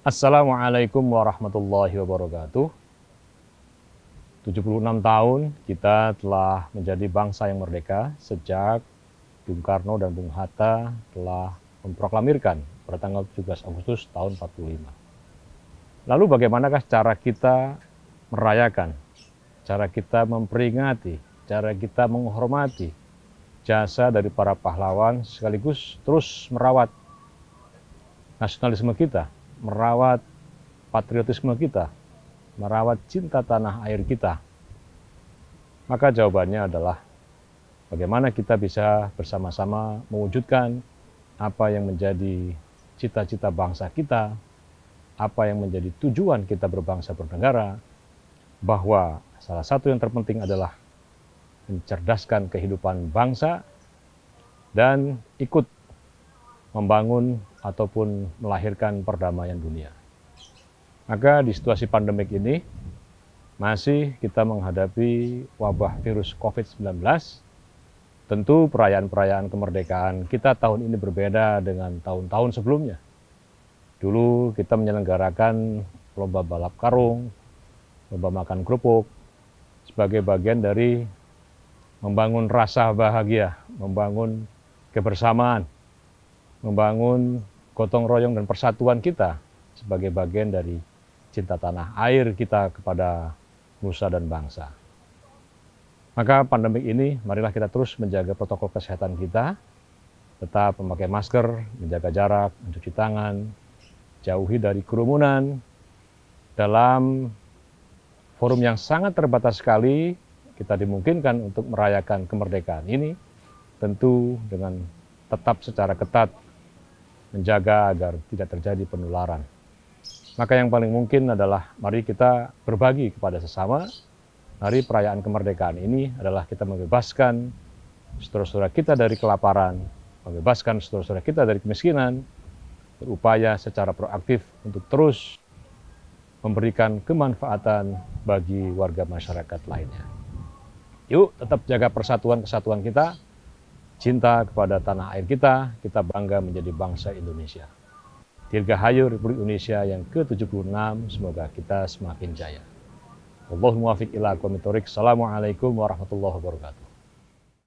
Assalamualaikum warahmatullahi wabarakatuh. 76 tahun kita telah menjadi bangsa yang merdeka sejak Bung Karno dan Bung Hatta telah memproklamirkan pada tanggal 17 Agustus tahun 45. Lalu bagaimanakah cara kita merayakan, cara kita memperingati, cara kita menghormati jasa dari para pahlawan sekaligus terus merawat nasionalisme kita, merawat patriotisme kita, merawat cinta tanah air kita? Maka jawabannya adalah bagaimana kita bisa bersama-sama mewujudkan apa yang menjadi cita-cita bangsa kita, apa yang menjadi tujuan kita berbangsa bernegara, bahwa salah satu yang terpenting adalah mencerdaskan kehidupan bangsa dan ikut membangun ataupun melahirkan perdamaian dunia. Maka di situasi pandemik ini masih kita menghadapi wabah virus COVID-19. Tentu perayaan-perayaan kemerdekaan kita tahun ini berbeda dengan tahun-tahun sebelumnya. Dulu kita menyelenggarakan lomba balap karung, lomba makan kerupuk, sebagai bagian dari membangun rasa bahagia, membangun kebersamaan, membangun gotong royong dan persatuan kita sebagai bagian dari cinta tanah air kita kepada nusa dan bangsa. Maka pandemi ini marilah kita terus menjaga protokol kesehatan kita, tetap memakai masker, menjaga jarak, mencuci tangan, jauhi dari kerumunan. Dalam forum yang sangat terbatas sekali, kita dimungkinkan untuk merayakan kemerdekaan ini tentu dengan tetap secara ketat menjaga agar tidak terjadi penularan. Maka yang paling mungkin adalah mari kita berbagi kepada sesama. Hari perayaan kemerdekaan ini adalah kita membebaskan saudara-saudara kita dari kelaparan, membebaskan saudara-saudara kita dari kemiskinan, berupaya secara proaktif untuk terus memberikan kemanfaatan bagi warga masyarakat lainnya. Yuk tetap jaga persatuan kesatuan kita, cinta kepada tanah air kita, kita bangga menjadi bangsa Indonesia. Dirgahayu Republik Indonesia yang ke-76, semoga kita semakin jaya. Allahumma muwafiq ila Assalamualaikum warahmatullahi wabarakatuh.